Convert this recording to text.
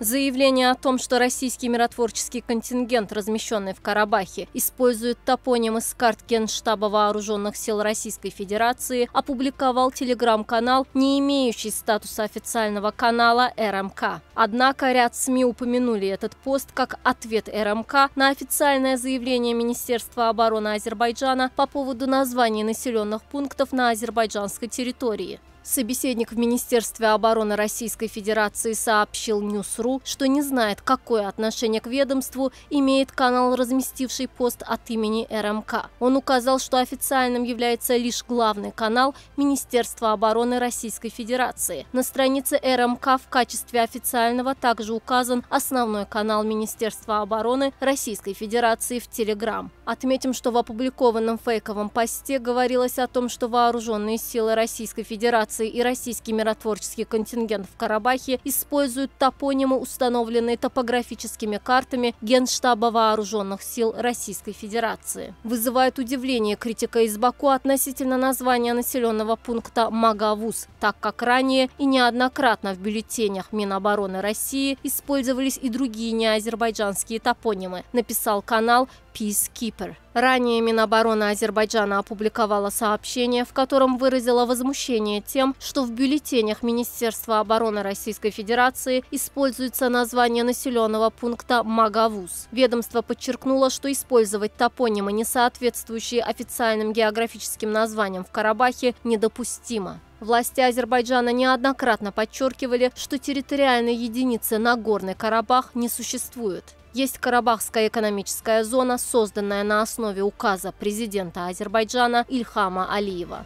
Заявление о том, что российский миротворческий контингент, размещенный в Карабахе, использует топоним из карт Генштаба Вооруженных сил Российской Федерации, опубликовал телеграм-канал, не имеющий статуса официального канала РМК. Однако ряд СМИ упомянули этот пост как ответ РМК на официальное заявление Министерства обороны Азербайджана по поводу названий населенных пунктов на азербайджанской территории. Собеседник в Министерстве обороны Российской Федерации сообщил Ньюсру, что не знает, какое отношение к ведомству имеет канал, разместивший пост от имени РМК. Он указал, что официальным является лишь главный канал Министерства обороны Российской Федерации. На странице РМК в качестве официального также указан основной канал Министерства обороны Российской Федерации в Телеграм. Отметим, что в опубликованном фейковом посте говорилось о том, что вооруженные силы Российской Федерации Федерации и российский миротворческий контингент в Карабахе используют топонимы, установленные топографическими картами Генштаба Вооруженных сил Российской Федерации. Вызывает удивление критика из Баку относительно названия населенного пункта Магавуз, так как ранее и неоднократно в бюллетенях Минобороны России использовались и другие неазербайджанские топонимы, написал канал Peacekeeper. Ранее Минобороны Азербайджана опубликовала сообщение, в котором выразила возмущение тем, что в бюллетенях Министерства обороны Российской Федерации используется название населенного пункта Магавуз. Ведомство подчеркнуло, что использовать топонимы, не соответствующие официальным географическим названиям в Карабахе, недопустимо. Власти Азербайджана неоднократно подчеркивали, что территориальной единицы Нагорный Карабах не существует. Есть Карабахская экономическая зона, созданная на основе указа президента Азербайджана Ильхама Алиева.